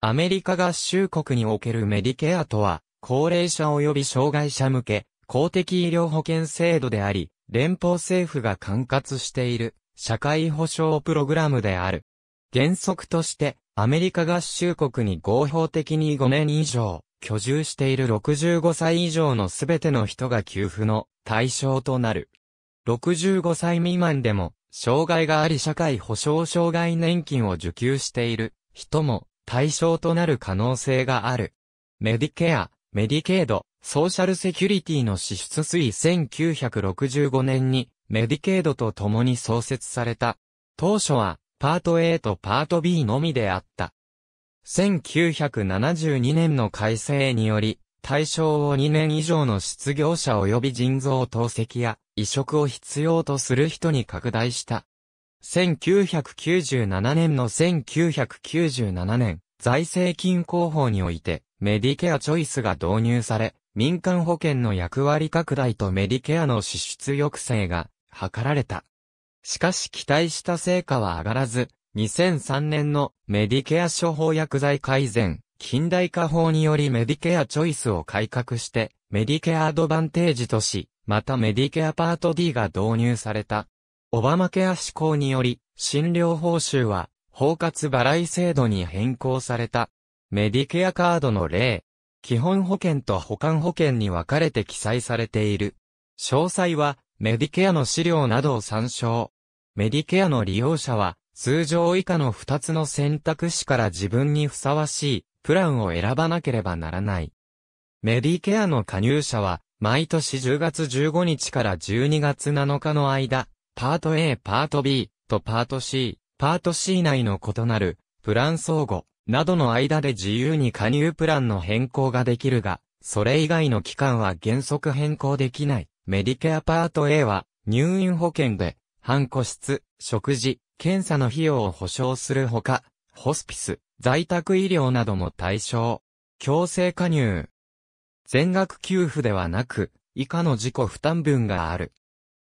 アメリカ合衆国におけるメディケアとは、高齢者及び障害者向け、公的医療保険制度であり、連邦政府が管轄している、社会保障プログラムである。原則として、アメリカ合衆国に合法的に5年以上、居住している65歳以上のすべての人が給付の対象となる。65歳未満でも、障害があり社会保障障害年金を受給している人も対象となる可能性がある。メディケア、メディケード、ソーシャルセキュリティの支出推1965年にメディケードと共に創設された。当初はパート A とパート B のみであった。1972年の改正により、対象を2年以上の失業者及び腎臓透析や移植を必要とする人に拡大した。1997年の1997年、財政金衡法において、メディケアチョイスが導入され、民間保険の役割拡大とメディケアの支出抑制が図られた。しかし期待した成果は上がらず、2003年のメディケア処方薬剤改善、近代化法によりメディケアチョイスを改革して、メディケアアドバンテージとし、またメディケアパート D が導入された。オバマケア施行により、診療報酬は包括払い制度に変更された。メディケアカードの例、基本保険と保管保険に分かれて記載されている。詳細は、メディケアの資料などを参照。メディケアの利用者は、通常以下の2つの選択肢から自分にふさわしい、プランを選ばなければならない。メディケアの加入者は、毎年10月15日から12月7日の間、パート A、パート B、とパート C、パート C 内の異なる、プラン相互、などの間で自由に加入プランの変更ができるが、それ以外の期間は原則変更できない。メディケアパート A は、入院保険で、半個室、食事、検査の費用を保証するほか、ホスピス、在宅医療なども対象。強制加入。全額給付ではなく、以下の自己負担分がある。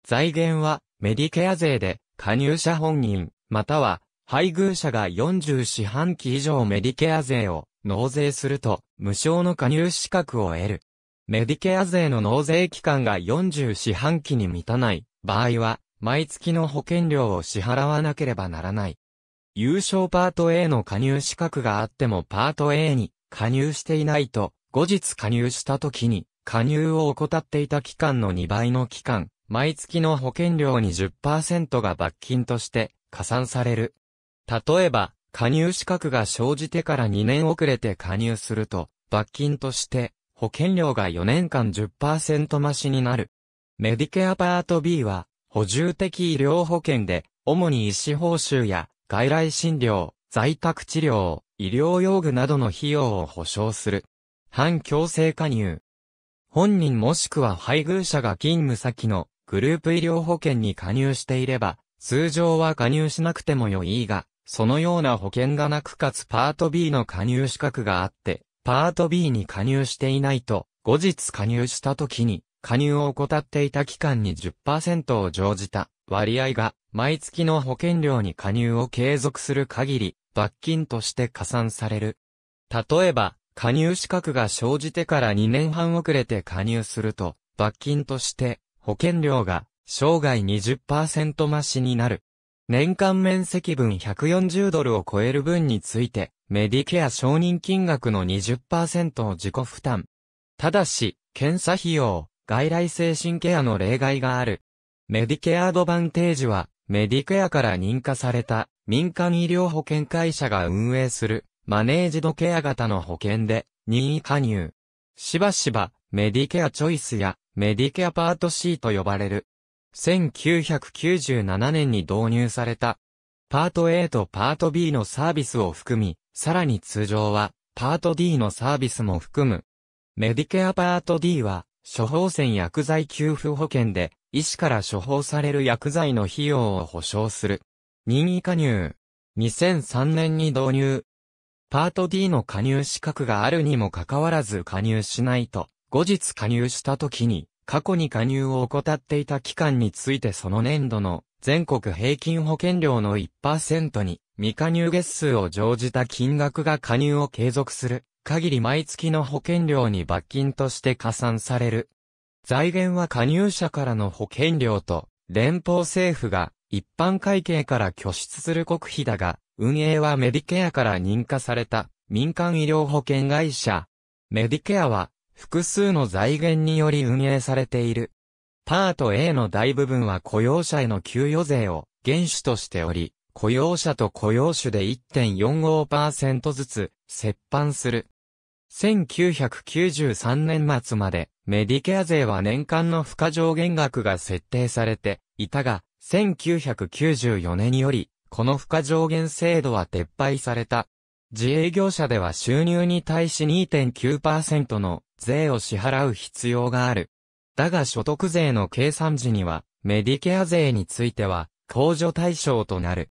財源は、メディケア税で、加入者本人、または、配偶者が40四半期以上メディケア税を納税すると、無償の加入資格を得る。メディケア税の納税期間が40四半期に満たない場合は、毎月の保険料を支払わなければならない。優勝パート A の加入資格があってもパート A に加入していないと、後日加入した時に、加入を怠っていた期間の2倍の期間、毎月の保険料に10%が罰金として加算される。例えば、加入資格が生じてから2年遅れて加入すると、罰金として、保険料が4年間10%増しになる。メディケアパート B は、補充的医療保険で、主に医師報酬や、外来診療、在宅治療、医療用具などの費用を保障する。反強制加入。本人もしくは配偶者が勤務先のグループ医療保険に加入していれば、通常は加入しなくても良いが、そのような保険がなくかつパート B の加入資格があって、パート B に加入していないと、後日加入した時に、加入を怠っていた期間に10%を乗じた割合が、毎月の保険料に加入を継続する限り、罰金として加算される。例えば、加入資格が生じてから2年半遅れて加入すると、罰金として、保険料が生涯20%増しになる。年間面積分140ドルを超える分について、メディケア承認金額の20%を自己負担。ただし、検査費用、外来精神ケアの例外がある。メディケアアドバンテージは、メディケアから認可された民間医療保険会社が運営するマネージドケア型の保険で任意加入。しばしばメディケアチョイスやメディケアパート C と呼ばれる1997年に導入された、パート A とパート B のサービスを含み、さらに通常は、パート D のサービスも含む。メディケアパート D は、処方箋薬剤給付保険で、医師から処方される薬剤の費用を保証する。任意加入。2003年に導入。パート D の加入資格があるにもかかわらず加入しないと、後日加入した時に、過去に加入を怠っていた期間についてその年度の全国平均保険料の1%に未加入月数を乗じた金額が加入を継続する限り毎月の保険料に罰金として加算される。財源は加入者からの保険料と連邦政府が一般会計から拠出する国費だが、運営はメディケアから認可された民間医療保険会社。メディケアは複数の財源により運営されている。パート A の大部分は雇用者への給与税を原資としており、雇用者と雇用主で1.45%ずつ折半する。1993年末までメディケア税は年間の付加上限額が設定されていたが、1994年によりこの付加上限制度は撤廃された。自営業者では収入に対し2.9%の税を支払う必要がある。だが所得税の計算時には、メディケア税については、控除対象となる。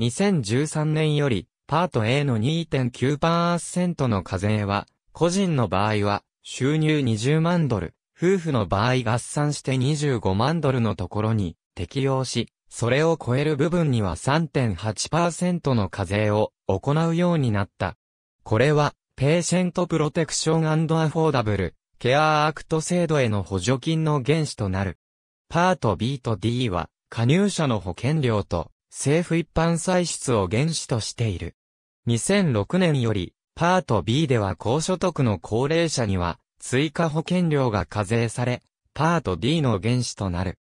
2013年より、パート A の2.9%の課税は、個人の場合は、収入20万ドル、夫婦の場合合算して25万ドルのところに適用し、それを超える部分には3.8%の課税を行うようになった。これは、ペーシェントプロテクションアフォーダブル、ケアアクト制度への補助金の原資となる。パート B と D は、加入者の保険料と政府一般歳出を原資としている。2006年より、パート B では高所得の高齢者には、追加保険料が課税され、パート D の原資となる。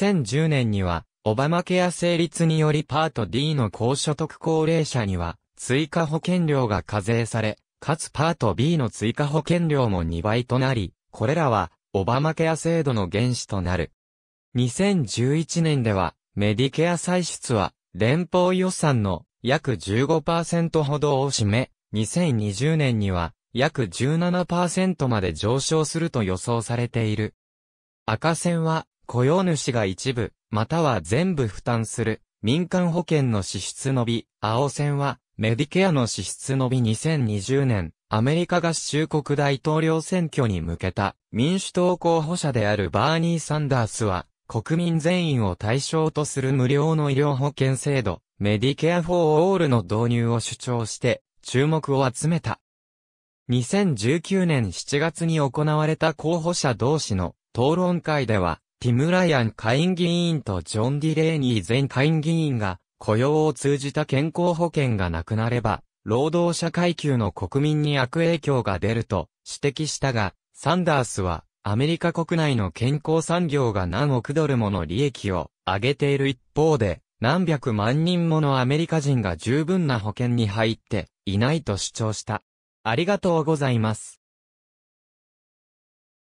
2010年には、オバマケア成立によりパート D の高所得高齢者には、追加保険料が課税され、かつパート B の追加保険料も2倍となり、これらは、オバマケア制度の原資となる。2011年では、メディケア歳出は、連邦予算の約15%ほどを占め、2020年には、約17%まで上昇すると予想されている。赤線は、雇用主が一部、または全部負担する、民間保険の支出伸び、青線は、メディケアの支出伸び2020年、アメリカ合衆国大統領選挙に向けた、民主党候補者であるバーニー・サンダースは、国民全員を対象とする無料の医療保険制度、メディケア・フォー・オールの導入を主張して、注目を集めた。2019年7月に行われた候補者同士の討論会では、ティムライアン下院議員とジョン・ディレーニー前下院議員が、雇用を通じた健康保険がなくなれば、労働者階級の国民に悪影響が出ると指摘したが、サンダースは、アメリカ国内の健康産業が何億ドルもの利益を上げている一方で、何百万人ものアメリカ人が十分な保険に入っていないと主張した。ありがとうございます。